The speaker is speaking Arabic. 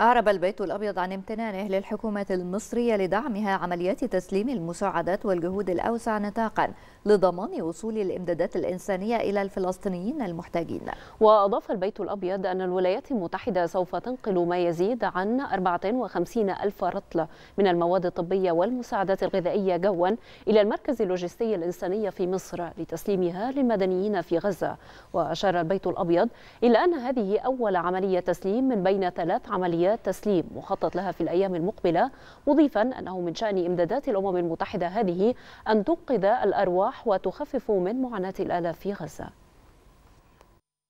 أعرب البيت الأبيض عن امتنانه للحكومة المصرية لدعمها عمليات تسليم المساعدات والجهود الأوسع نطاقا لضمان وصول الإمدادات الإنسانية إلى الفلسطينيين المحتاجين وأضاف البيت الأبيض أن الولايات المتحدة سوف تنقل ما يزيد عن 54 ألف رطلة من المواد الطبية والمساعدات الغذائية جوا إلى المركز اللوجستي الإنساني في مصر لتسليمها للمدنيين في غزة وأشار البيت الأبيض إلى أن هذه أول عملية تسليم من بين ثلاث عمليات الصومالية تسليم مخطط لها في الأيام المقبلة مضيفا أنه من شأن إمدادات الأمم المتحدة هذه أن تنقذ الأرواح وتخفف من معاناة الآلاف في غزة